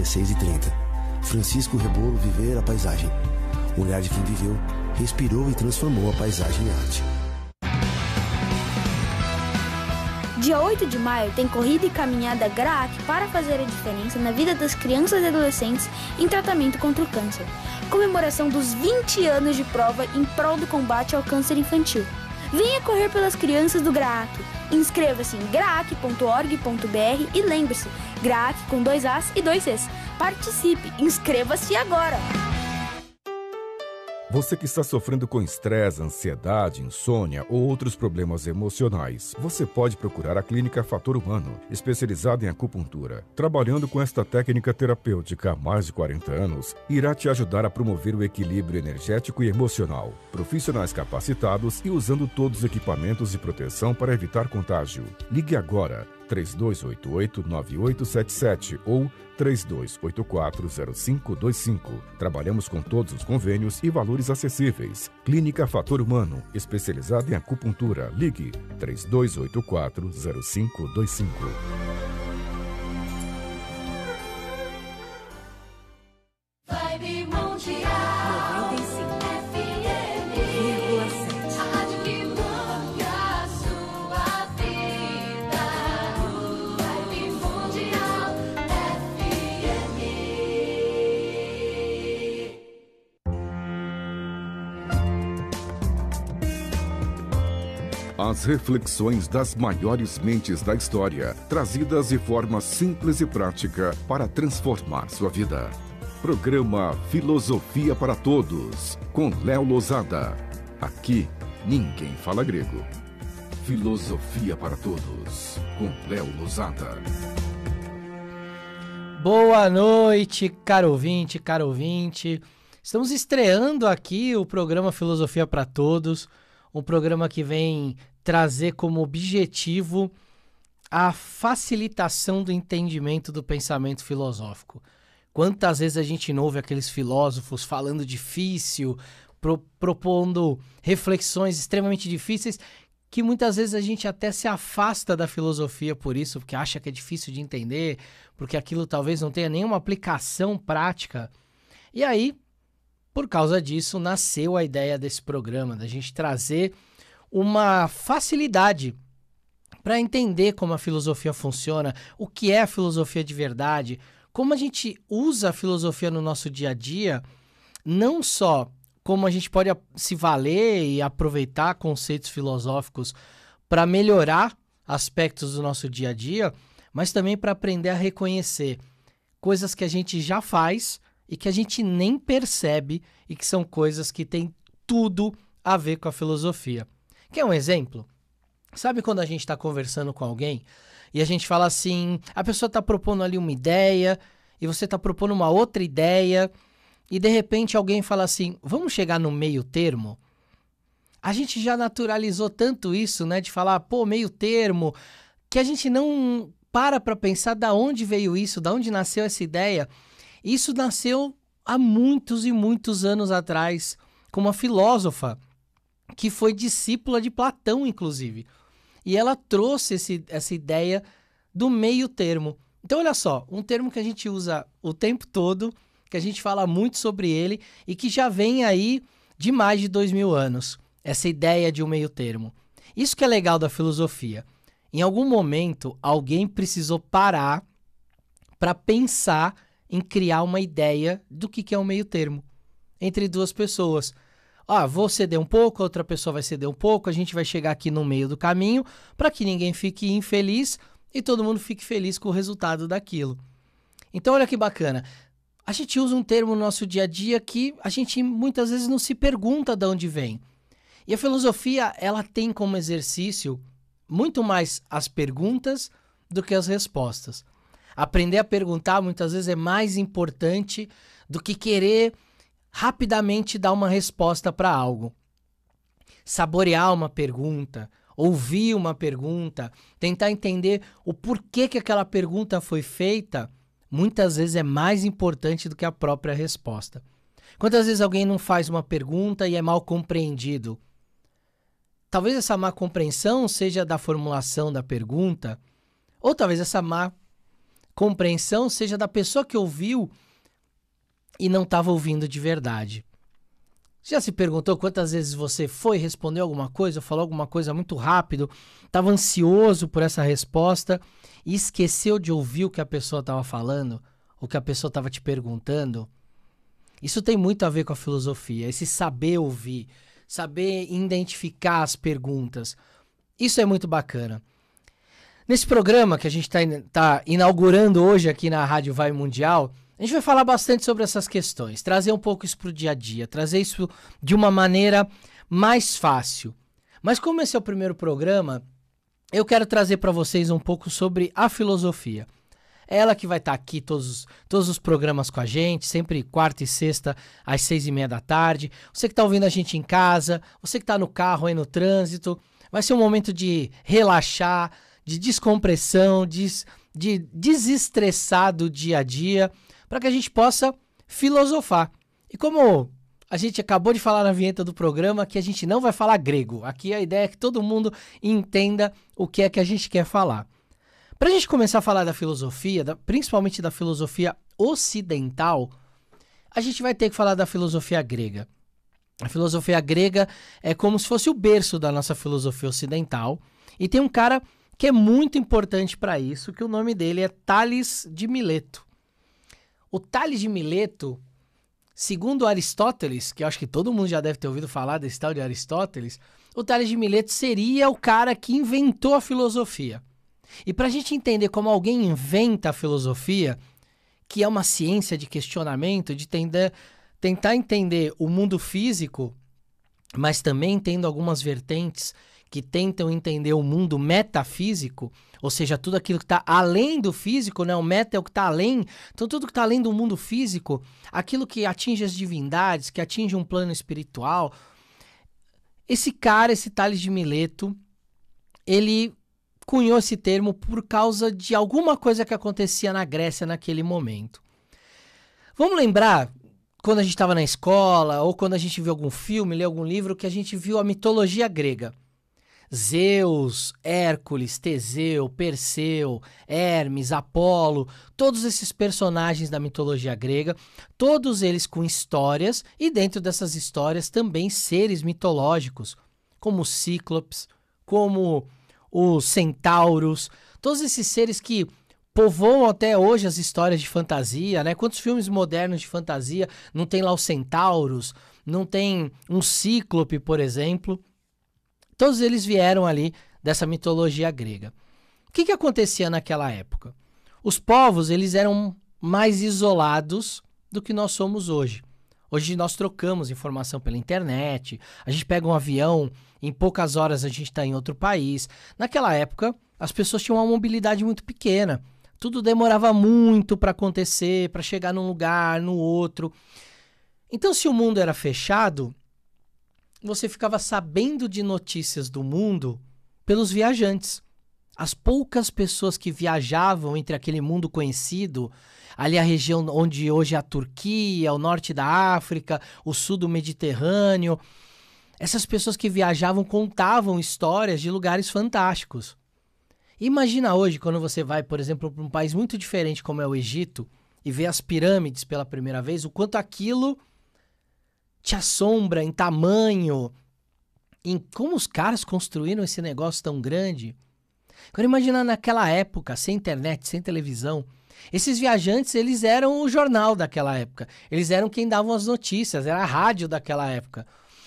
16h30. Francisco Rebolo Viver a Paisagem. olhar de quem viveu, respirou e transformou a paisagem em arte. Dia 8 de maio tem corrida e caminhada GRAAC para fazer a diferença na vida das crianças e adolescentes em tratamento contra o câncer. Comemoração dos 20 anos de prova em prol do combate ao câncer infantil. Venha correr pelas crianças do GRAAC. Inscreva-se em graac.org.br e lembre-se, GRAAC com dois As e dois Cs. Participe, inscreva-se agora! Você que está sofrendo com estresse, ansiedade, insônia ou outros problemas emocionais, você pode procurar a Clínica Fator Humano, especializada em acupuntura. Trabalhando com esta técnica terapêutica há mais de 40 anos, irá te ajudar a promover o equilíbrio energético e emocional. Profissionais capacitados e usando todos os equipamentos de proteção para evitar contágio. Ligue agora 3288-9877 ou 32840525. Trabalhamos com todos os convênios e valores acessíveis. Clínica Fator Humano, especializada em acupuntura. Ligue 3284-0525. reflexões das maiores mentes da história, trazidas de forma simples e prática para transformar sua vida. Programa Filosofia para Todos, com Léo Lozada. Aqui, ninguém fala grego. Filosofia para Todos, com Léo Lozada. Boa noite, caro ouvinte, caro ouvinte. Estamos estreando aqui o programa Filosofia para Todos, um programa que vem trazer como objetivo a facilitação do entendimento do pensamento filosófico. Quantas vezes a gente ouve aqueles filósofos falando difícil, pro, propondo reflexões extremamente difíceis, que muitas vezes a gente até se afasta da filosofia por isso, porque acha que é difícil de entender, porque aquilo talvez não tenha nenhuma aplicação prática. E aí, por causa disso, nasceu a ideia desse programa, da gente trazer uma facilidade para entender como a filosofia funciona, o que é a filosofia de verdade, como a gente usa a filosofia no nosso dia a dia, não só como a gente pode se valer e aproveitar conceitos filosóficos para melhorar aspectos do nosso dia a dia, mas também para aprender a reconhecer coisas que a gente já faz e que a gente nem percebe e que são coisas que têm tudo a ver com a filosofia. Quer um exemplo? Sabe quando a gente está conversando com alguém e a gente fala assim, a pessoa está propondo ali uma ideia e você está propondo uma outra ideia e de repente alguém fala assim, vamos chegar no meio termo? A gente já naturalizou tanto isso, né, de falar, pô, meio termo, que a gente não para para pensar da onde veio isso, da onde nasceu essa ideia. Isso nasceu há muitos e muitos anos atrás com uma filósofa que foi discípula de Platão, inclusive. E ela trouxe esse, essa ideia do meio termo. Então, olha só, um termo que a gente usa o tempo todo, que a gente fala muito sobre ele e que já vem aí de mais de dois mil anos, essa ideia de um meio termo. Isso que é legal da filosofia. Em algum momento, alguém precisou parar para pensar em criar uma ideia do que, que é um meio termo entre duas pessoas ah, vou ceder um pouco, a outra pessoa vai ceder um pouco, a gente vai chegar aqui no meio do caminho para que ninguém fique infeliz e todo mundo fique feliz com o resultado daquilo. Então, olha que bacana. A gente usa um termo no nosso dia a dia que a gente muitas vezes não se pergunta de onde vem. E a filosofia, ela tem como exercício muito mais as perguntas do que as respostas. Aprender a perguntar muitas vezes é mais importante do que querer rapidamente dar uma resposta para algo. Saborear uma pergunta, ouvir uma pergunta, tentar entender o porquê que aquela pergunta foi feita, muitas vezes é mais importante do que a própria resposta. Quantas vezes alguém não faz uma pergunta e é mal compreendido? Talvez essa má compreensão seja da formulação da pergunta, ou talvez essa má compreensão seja da pessoa que ouviu e não estava ouvindo de verdade. Já se perguntou quantas vezes você foi, respondeu alguma coisa, falou alguma coisa muito rápido, estava ansioso por essa resposta e esqueceu de ouvir o que a pessoa estava falando, o que a pessoa estava te perguntando? Isso tem muito a ver com a filosofia, esse saber ouvir, saber identificar as perguntas. Isso é muito bacana. Nesse programa que a gente está tá inaugurando hoje aqui na Rádio Vai Mundial, a gente vai falar bastante sobre essas questões, trazer um pouco isso para o dia a dia, trazer isso de uma maneira mais fácil. Mas como esse é o primeiro programa, eu quero trazer para vocês um pouco sobre a filosofia. É ela que vai estar tá aqui todos, todos os programas com a gente, sempre quarta e sexta, às seis e meia da tarde. Você que está ouvindo a gente em casa, você que está no carro aí no trânsito, vai ser um momento de relaxar, de descompressão, de, de desestressar do dia a dia para que a gente possa filosofar. E como a gente acabou de falar na vinheta do programa que a gente não vai falar grego. Aqui a ideia é que todo mundo entenda o que é que a gente quer falar. Para a gente começar a falar da filosofia, da, principalmente da filosofia ocidental, a gente vai ter que falar da filosofia grega. A filosofia grega é como se fosse o berço da nossa filosofia ocidental. E tem um cara que é muito importante para isso, que o nome dele é Tales de Mileto. O Tales de Mileto, segundo Aristóteles, que eu acho que todo mundo já deve ter ouvido falar desse tal de Aristóteles, o Tales de Mileto seria o cara que inventou a filosofia. E para a gente entender como alguém inventa a filosofia, que é uma ciência de questionamento, de tender, tentar entender o mundo físico mas também tendo algumas vertentes que tentam entender o mundo metafísico, ou seja, tudo aquilo que está além do físico, né? o meta é o que está além, então tudo que está além do mundo físico, aquilo que atinge as divindades, que atinge um plano espiritual. Esse cara, esse Tales de Mileto, ele cunhou esse termo por causa de alguma coisa que acontecia na Grécia naquele momento. Vamos lembrar quando a gente estava na escola, ou quando a gente viu algum filme, leu algum livro, que a gente viu a mitologia grega. Zeus, Hércules, Teseu, Perseu, Hermes, Apolo, todos esses personagens da mitologia grega, todos eles com histórias e dentro dessas histórias também seres mitológicos, como Cíclopes, como os centauros, todos esses seres que povoam até hoje as histórias de fantasia, né? Quantos filmes modernos de fantasia não tem lá os centauros, não tem um cíclope, por exemplo? Todos eles vieram ali dessa mitologia grega. O que, que acontecia naquela época? Os povos eles eram mais isolados do que nós somos hoje. Hoje nós trocamos informação pela internet, a gente pega um avião, em poucas horas a gente está em outro país. Naquela época, as pessoas tinham uma mobilidade muito pequena. Tudo demorava muito para acontecer, para chegar num lugar, no outro. Então, se o mundo era fechado, você ficava sabendo de notícias do mundo pelos viajantes. As poucas pessoas que viajavam entre aquele mundo conhecido, ali a região onde hoje é a Turquia, o norte da África, o sul do Mediterrâneo, essas pessoas que viajavam contavam histórias de lugares fantásticos. Imagina hoje quando você vai, por exemplo, para um país muito diferente como é o Egito e vê as pirâmides pela primeira vez, o quanto aquilo te assombra em tamanho, em como os caras construíram esse negócio tão grande. Quando imaginar naquela época, sem internet, sem televisão, esses viajantes, eles eram o jornal daquela época. Eles eram quem davam as notícias, era a rádio daquela época.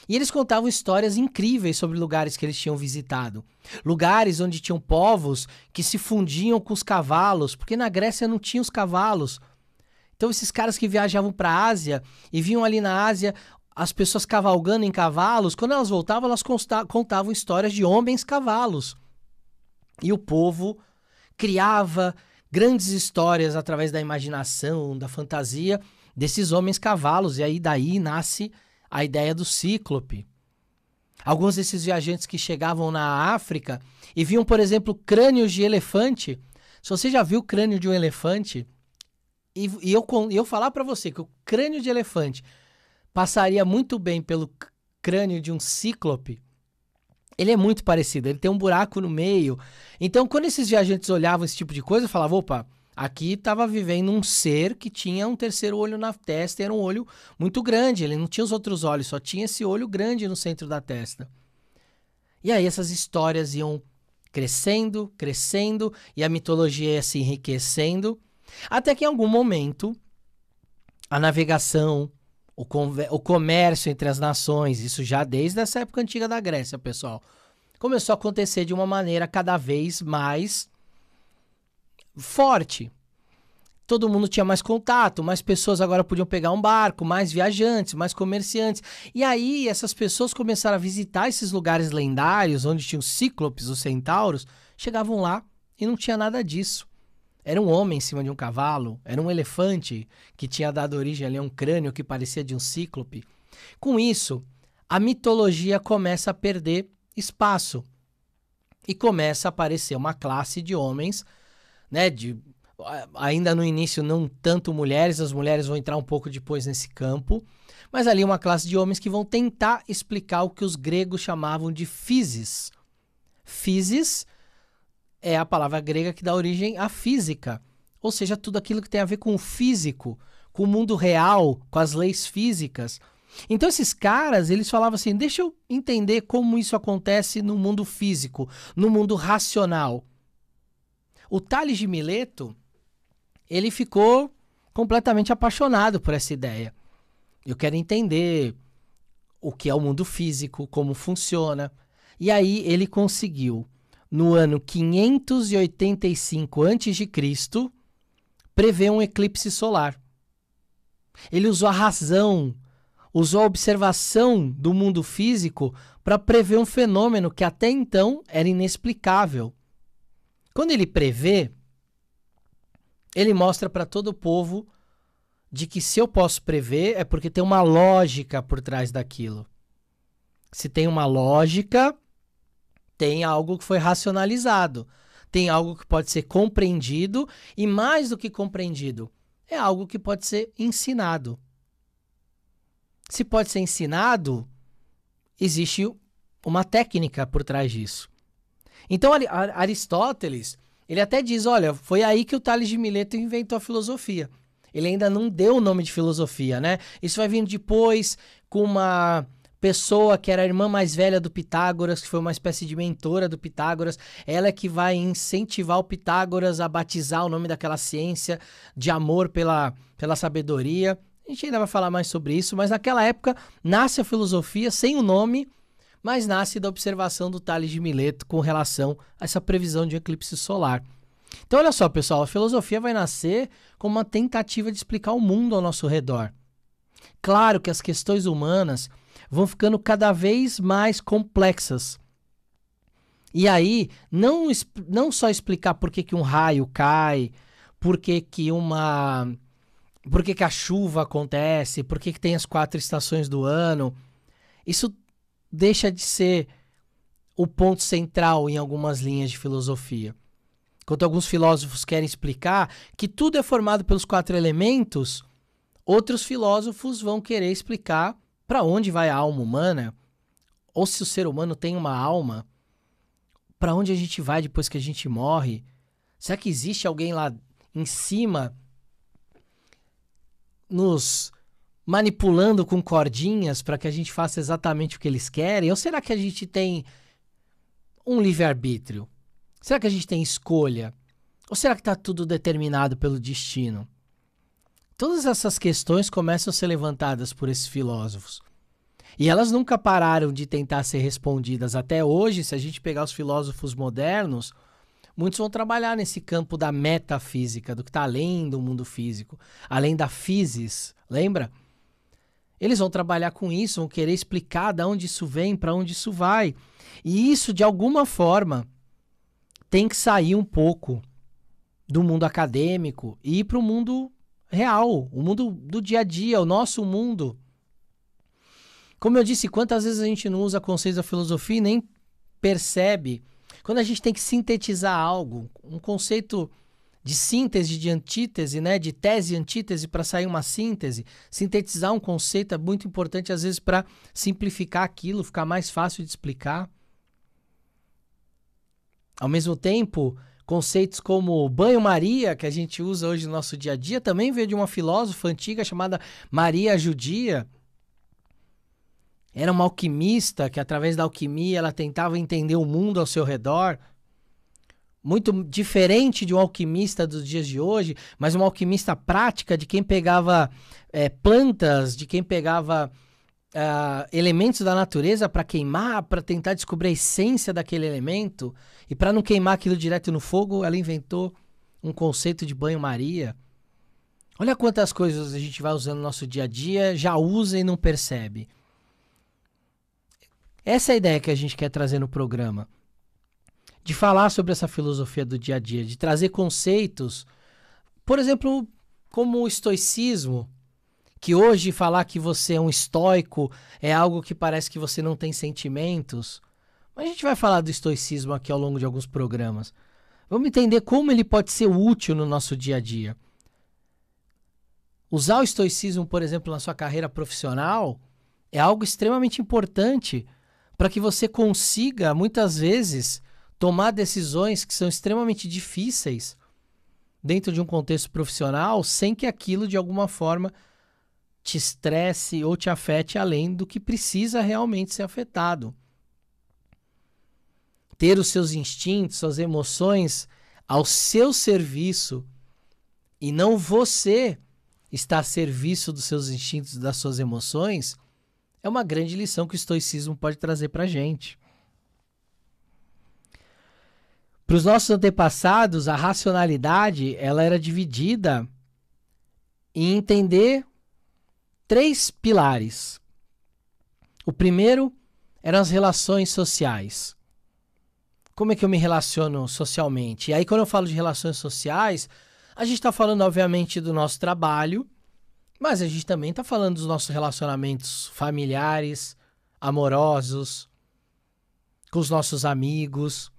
E eles contavam histórias incríveis sobre lugares que eles tinham visitado. Lugares onde tinham povos que se fundiam com os cavalos, porque na Grécia não tinha os cavalos. Então esses caras que viajavam para a Ásia e vinham ali na Ásia as pessoas cavalgando em cavalos, quando elas voltavam, elas contavam histórias de homens cavalos. E o povo criava grandes histórias através da imaginação, da fantasia desses homens cavalos, e aí daí nasce a ideia do cíclope. Alguns desses viajantes que chegavam na África e viam, por exemplo, crânios de elefante. Se você já viu o crânio de um elefante, e, e eu, eu falar para você que o crânio de elefante passaria muito bem pelo crânio de um cíclope, ele é muito parecido, ele tem um buraco no meio. Então, quando esses viajantes olhavam esse tipo de coisa, falavam: opa, Aqui estava vivendo um ser que tinha um terceiro olho na testa, era um olho muito grande, ele não tinha os outros olhos, só tinha esse olho grande no centro da testa. E aí essas histórias iam crescendo, crescendo, e a mitologia ia se enriquecendo, até que em algum momento a navegação, o, o comércio entre as nações, isso já desde essa época antiga da Grécia, pessoal, começou a acontecer de uma maneira cada vez mais forte. Todo mundo tinha mais contato, mais pessoas agora podiam pegar um barco, mais viajantes, mais comerciantes. E aí essas pessoas começaram a visitar esses lugares lendários, onde tinham cíclopes, os centauros, chegavam lá e não tinha nada disso. Era um homem em cima de um cavalo, era um elefante que tinha dado origem ali a um crânio que parecia de um cíclope. Com isso, a mitologia começa a perder espaço e começa a aparecer uma classe de homens né, de ainda no início não tanto mulheres, as mulheres vão entrar um pouco depois nesse campo, mas ali é uma classe de homens que vão tentar explicar o que os gregos chamavam de physis. Physis é a palavra grega que dá origem à física, ou seja, tudo aquilo que tem a ver com o físico, com o mundo real, com as leis físicas. Então esses caras, eles falavam assim: "Deixa eu entender como isso acontece no mundo físico, no mundo racional". O Tales de Mileto, ele ficou completamente apaixonado por essa ideia. Eu quero entender o que é o mundo físico, como funciona. E aí ele conseguiu, no ano 585 a.C., prever um eclipse solar. Ele usou a razão, usou a observação do mundo físico para prever um fenômeno que até então era inexplicável. Quando ele prevê, ele mostra para todo o povo de que se eu posso prever é porque tem uma lógica por trás daquilo. Se tem uma lógica, tem algo que foi racionalizado, tem algo que pode ser compreendido e mais do que compreendido, é algo que pode ser ensinado. Se pode ser ensinado, existe uma técnica por trás disso. Então, Aristóteles, ele até diz, olha, foi aí que o Tales de Mileto inventou a filosofia. Ele ainda não deu o nome de filosofia, né? Isso vai vindo depois com uma pessoa que era a irmã mais velha do Pitágoras, que foi uma espécie de mentora do Pitágoras, ela é que vai incentivar o Pitágoras a batizar o nome daquela ciência de amor pela, pela sabedoria. A gente ainda vai falar mais sobre isso, mas naquela época nasce a filosofia sem o nome mas nasce da observação do Tales de Mileto com relação a essa previsão de eclipse solar. Então, olha só, pessoal, a filosofia vai nascer como uma tentativa de explicar o mundo ao nosso redor. Claro que as questões humanas vão ficando cada vez mais complexas. E aí, não, não só explicar por que, que um raio cai, por que, que uma. Por que, que a chuva acontece, por que, que tem as quatro estações do ano. Isso deixa de ser o ponto central em algumas linhas de filosofia. Enquanto alguns filósofos querem explicar que tudo é formado pelos quatro elementos, outros filósofos vão querer explicar para onde vai a alma humana, ou se o ser humano tem uma alma, para onde a gente vai depois que a gente morre. Será que existe alguém lá em cima nos manipulando com cordinhas para que a gente faça exatamente o que eles querem? Ou será que a gente tem um livre-arbítrio? Será que a gente tem escolha? Ou será que está tudo determinado pelo destino? Todas essas questões começam a ser levantadas por esses filósofos. E elas nunca pararam de tentar ser respondidas até hoje. Se a gente pegar os filósofos modernos, muitos vão trabalhar nesse campo da metafísica, do que está além do mundo físico, além da physis, lembra? Eles vão trabalhar com isso, vão querer explicar de onde isso vem, para onde isso vai. E isso, de alguma forma, tem que sair um pouco do mundo acadêmico e ir para o mundo real, o mundo do dia a dia, o nosso mundo. Como eu disse, quantas vezes a gente não usa conceitos da filosofia e nem percebe. Quando a gente tem que sintetizar algo, um conceito de síntese, de antítese, né? de tese e antítese para sair uma síntese. Sintetizar um conceito é muito importante, às vezes, para simplificar aquilo, ficar mais fácil de explicar. Ao mesmo tempo, conceitos como banho-maria, que a gente usa hoje no nosso dia a dia, também veio de uma filósofa antiga chamada Maria Judia. Era uma alquimista que, através da alquimia, ela tentava entender o mundo ao seu redor muito diferente de um alquimista dos dias de hoje, mas uma alquimista prática de quem pegava é, plantas, de quem pegava uh, elementos da natureza para queimar, para tentar descobrir a essência daquele elemento e para não queimar aquilo direto no fogo, ela inventou um conceito de banho-maria. Olha quantas coisas a gente vai usando no nosso dia a dia, já usa e não percebe. Essa é a ideia que a gente quer trazer no programa de falar sobre essa filosofia do dia a dia, de trazer conceitos, por exemplo, como o estoicismo, que hoje falar que você é um estoico é algo que parece que você não tem sentimentos. Mas a gente vai falar do estoicismo aqui ao longo de alguns programas. Vamos entender como ele pode ser útil no nosso dia a dia. Usar o estoicismo, por exemplo, na sua carreira profissional é algo extremamente importante para que você consiga, muitas vezes, tomar decisões que são extremamente difíceis dentro de um contexto profissional sem que aquilo de alguma forma te estresse ou te afete além do que precisa realmente ser afetado. Ter os seus instintos, suas emoções ao seu serviço e não você estar a serviço dos seus instintos, das suas emoções, é uma grande lição que o estoicismo pode trazer para a gente. Para os nossos antepassados, a racionalidade ela era dividida em entender três pilares. O primeiro eram as relações sociais. Como é que eu me relaciono socialmente? E aí, quando eu falo de relações sociais, a gente está falando, obviamente, do nosso trabalho, mas a gente também está falando dos nossos relacionamentos familiares, amorosos, com os nossos amigos,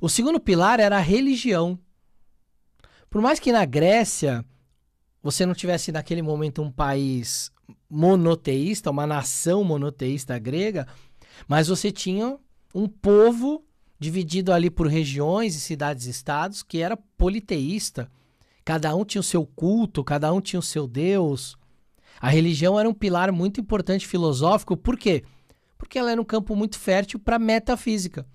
o segundo pilar era a religião. Por mais que na Grécia você não tivesse naquele momento um país monoteísta, uma nação monoteísta grega, mas você tinha um povo dividido ali por regiões e cidades-estados que era politeísta. Cada um tinha o seu culto, cada um tinha o seu Deus. A religião era um pilar muito importante filosófico, por quê? Porque ela era um campo muito fértil para metafísica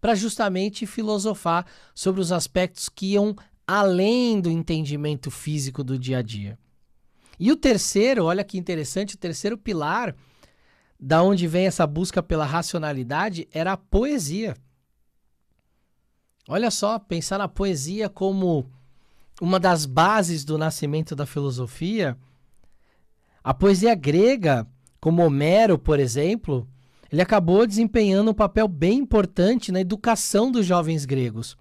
para justamente filosofar sobre os aspectos que iam além do entendimento físico do dia a dia. E o terceiro, olha que interessante, o terceiro pilar da onde vem essa busca pela racionalidade era a poesia. Olha só, pensar na poesia como uma das bases do nascimento da filosofia, a poesia grega, como Homero, por exemplo, ele acabou desempenhando um papel bem importante na educação dos jovens gregos.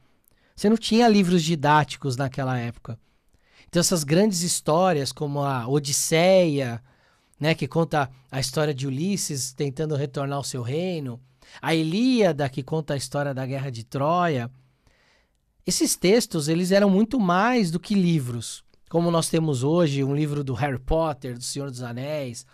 Você não tinha livros didáticos naquela época. Então essas grandes histórias como a Odisseia, né, que conta a história de Ulisses tentando retornar ao seu reino, a Ilíada que conta a história da guerra de Troia. Esses textos, eles eram muito mais do que livros, como nós temos hoje, um livro do Harry Potter, do Senhor dos Anéis,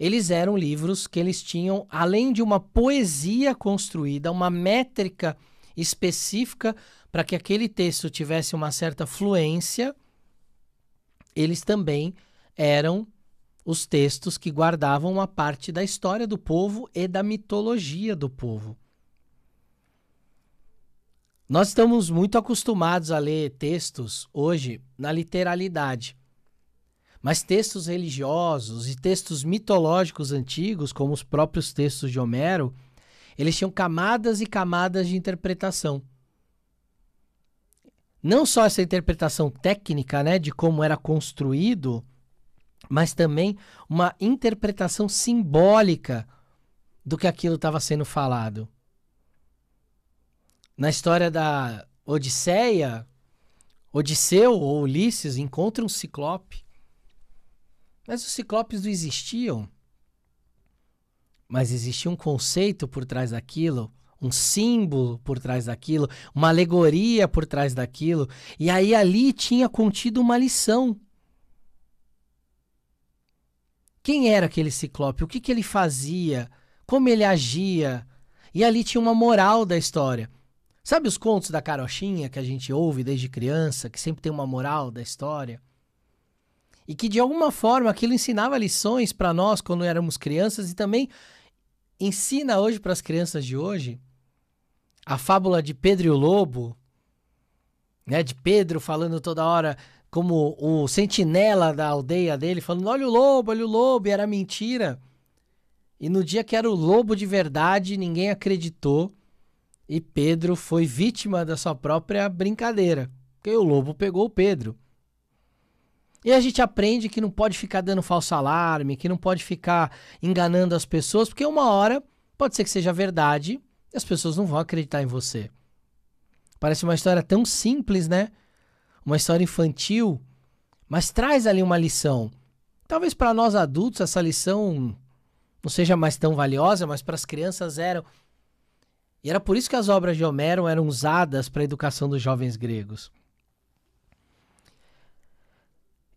eles eram livros que eles tinham, além de uma poesia construída, uma métrica específica para que aquele texto tivesse uma certa fluência, eles também eram os textos que guardavam uma parte da história do povo e da mitologia do povo. Nós estamos muito acostumados a ler textos hoje na literalidade. Mas textos religiosos e textos mitológicos antigos, como os próprios textos de Homero, eles tinham camadas e camadas de interpretação. Não só essa interpretação técnica, né, de como era construído, mas também uma interpretação simbólica do que aquilo estava sendo falado. Na história da Odisseia, Odisseu ou Ulisses encontra um ciclope mas os ciclopes não existiam. Mas existia um conceito por trás daquilo, um símbolo por trás daquilo, uma alegoria por trás daquilo. E aí ali tinha contido uma lição. Quem era aquele ciclope? O que, que ele fazia? Como ele agia? E ali tinha uma moral da história. Sabe os contos da carochinha que a gente ouve desde criança, que sempre tem uma moral da história? e que de alguma forma aquilo ensinava lições para nós quando éramos crianças e também ensina hoje para as crianças de hoje a fábula de Pedro e o Lobo, né, de Pedro falando toda hora como o sentinela da aldeia dele falando: "Olha o lobo, olha o lobo", e era mentira. E no dia que era o lobo de verdade, ninguém acreditou e Pedro foi vítima da sua própria brincadeira, porque o lobo pegou o Pedro. E a gente aprende que não pode ficar dando falso alarme, que não pode ficar enganando as pessoas, porque uma hora pode ser que seja verdade e as pessoas não vão acreditar em você. Parece uma história tão simples, né? Uma história infantil, mas traz ali uma lição. Talvez para nós adultos essa lição não seja mais tão valiosa, mas para as crianças era. E era por isso que as obras de Homero eram usadas para a educação dos jovens gregos.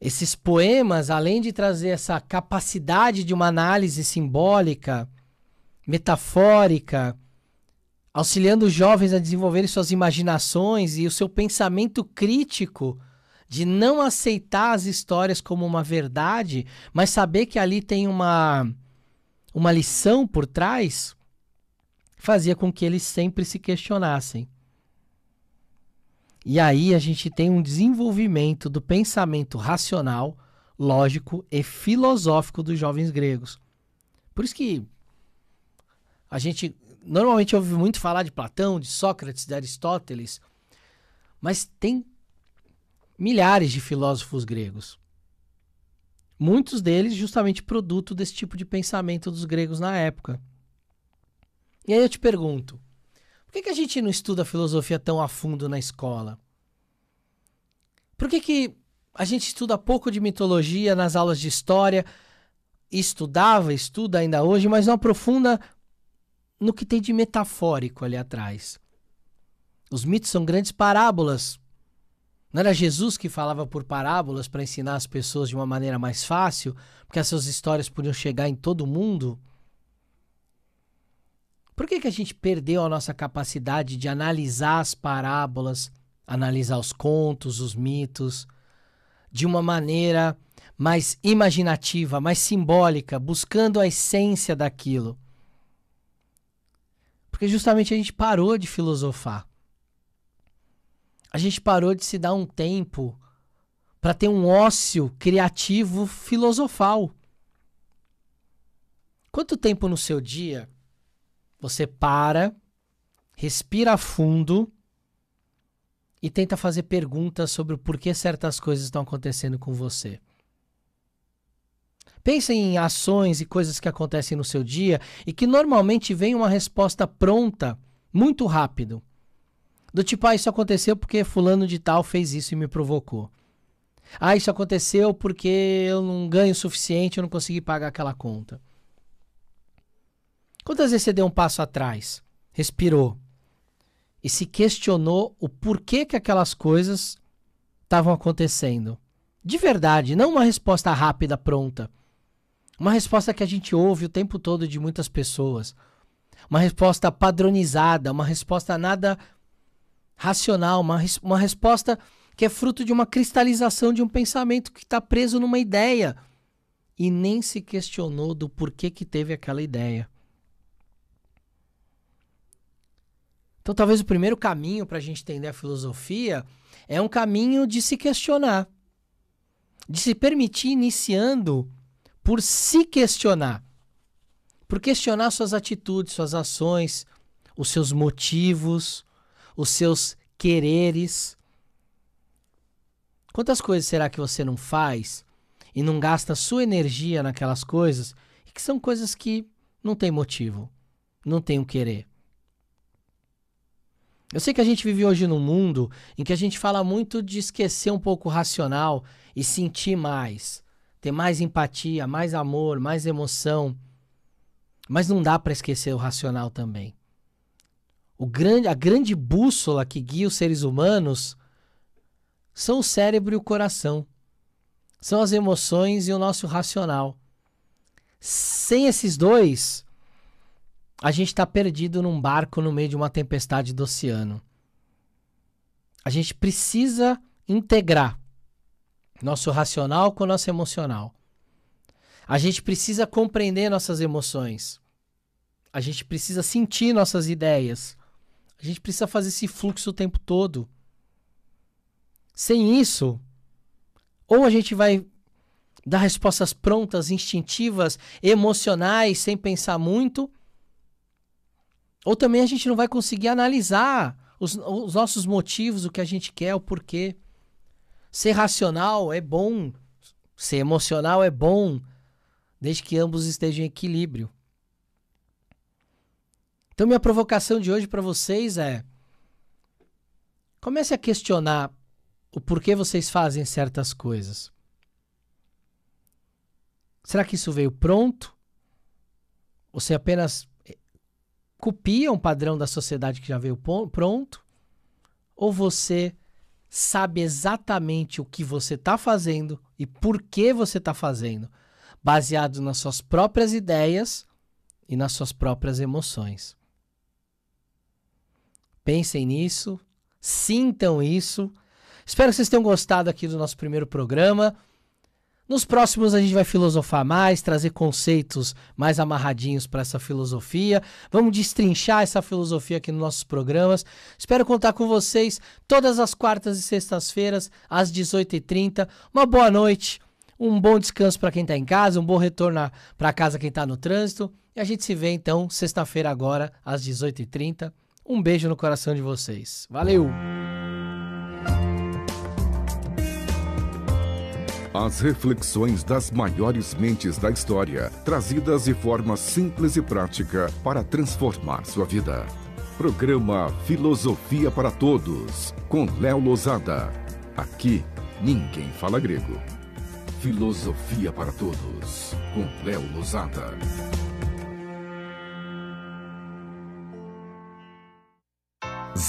Esses poemas, além de trazer essa capacidade de uma análise simbólica, metafórica, auxiliando os jovens a desenvolverem suas imaginações e o seu pensamento crítico de não aceitar as histórias como uma verdade, mas saber que ali tem uma uma lição por trás, fazia com que eles sempre se questionassem. E aí a gente tem um desenvolvimento do pensamento racional, lógico e filosófico dos jovens gregos. Por isso que a gente normalmente ouve muito falar de Platão, de Sócrates, de Aristóteles, mas tem milhares de filósofos gregos. Muitos deles justamente produto desse tipo de pensamento dos gregos na época. E aí eu te pergunto, por que, que a gente não estuda filosofia tão a fundo na escola? Por que, que a gente estuda pouco de mitologia nas aulas de história? Estudava, estuda ainda hoje, mas não aprofunda no que tem de metafórico ali atrás. Os mitos são grandes parábolas. Não era Jesus que falava por parábolas para ensinar as pessoas de uma maneira mais fácil, porque essas histórias podiam chegar em todo mundo? Por que, que a gente perdeu a nossa capacidade de analisar as parábolas, analisar os contos, os mitos, de uma maneira mais imaginativa, mais simbólica, buscando a essência daquilo? Porque justamente a gente parou de filosofar. A gente parou de se dar um tempo para ter um ócio criativo filosofal. Quanto tempo no seu dia você para, respira fundo e tenta fazer perguntas sobre o porquê certas coisas estão acontecendo com você. Pense em ações e coisas que acontecem no seu dia e que normalmente vem uma resposta pronta, muito rápido. Do tipo, ah, isso aconteceu porque fulano de tal fez isso e me provocou. Ah, isso aconteceu porque eu não ganho o suficiente, eu não consegui pagar aquela conta. Quantas vezes você deu um passo atrás, respirou e se questionou o porquê que aquelas coisas estavam acontecendo? De verdade, não uma resposta rápida, pronta. Uma resposta que a gente ouve o tempo todo de muitas pessoas. Uma resposta padronizada, uma resposta nada racional, uma, res uma resposta que é fruto de uma cristalização de um pensamento que está preso numa ideia e nem se questionou do porquê que teve aquela ideia. Então, talvez o primeiro caminho para a gente entender a filosofia é um caminho de se questionar, de se permitir iniciando por se questionar, por questionar suas atitudes, suas ações, os seus motivos, os seus quereres. Quantas coisas será que você não faz e não gasta sua energia naquelas coisas que são coisas que não tem motivo, não tem o um querer? Eu sei que a gente vive hoje num mundo em que a gente fala muito de esquecer um pouco o racional e sentir mais, ter mais empatia, mais amor, mais emoção. Mas não dá para esquecer o racional também. O grande, a grande bússola que guia os seres humanos são o cérebro e o coração. São as emoções e o nosso racional. Sem esses dois, a gente está perdido num barco no meio de uma tempestade do oceano. A gente precisa integrar nosso racional com nosso emocional. A gente precisa compreender nossas emoções. A gente precisa sentir nossas ideias. A gente precisa fazer esse fluxo o tempo todo. Sem isso, ou a gente vai dar respostas prontas, instintivas, emocionais, sem pensar muito, ou também a gente não vai conseguir analisar os, os nossos motivos, o que a gente quer, o porquê. Ser racional é bom, ser emocional é bom, desde que ambos estejam em equilíbrio. Então, minha provocação de hoje para vocês é: comece a questionar o porquê vocês fazem certas coisas. Será que isso veio pronto? Ou você é apenas copia um padrão da sociedade que já veio pronto, ou você sabe exatamente o que você está fazendo e por que você está fazendo, baseado nas suas próprias ideias e nas suas próprias emoções. Pensem nisso, sintam isso. Espero que vocês tenham gostado aqui do nosso primeiro programa. Nos próximos a gente vai filosofar mais, trazer conceitos mais amarradinhos para essa filosofia. Vamos destrinchar essa filosofia aqui nos nossos programas. Espero contar com vocês todas as quartas e sextas-feiras às 18h30. Uma boa noite, um bom descanso para quem está em casa, um bom retorno para casa quem está no trânsito. E a gente se vê então sexta-feira agora às 18h30. Um beijo no coração de vocês. Valeu! As reflexões das maiores mentes da história, trazidas de forma simples e prática para transformar sua vida. Programa Filosofia para Todos, com Léo Lozada. Aqui, ninguém fala grego. Filosofia para Todos, com Léo Lozada.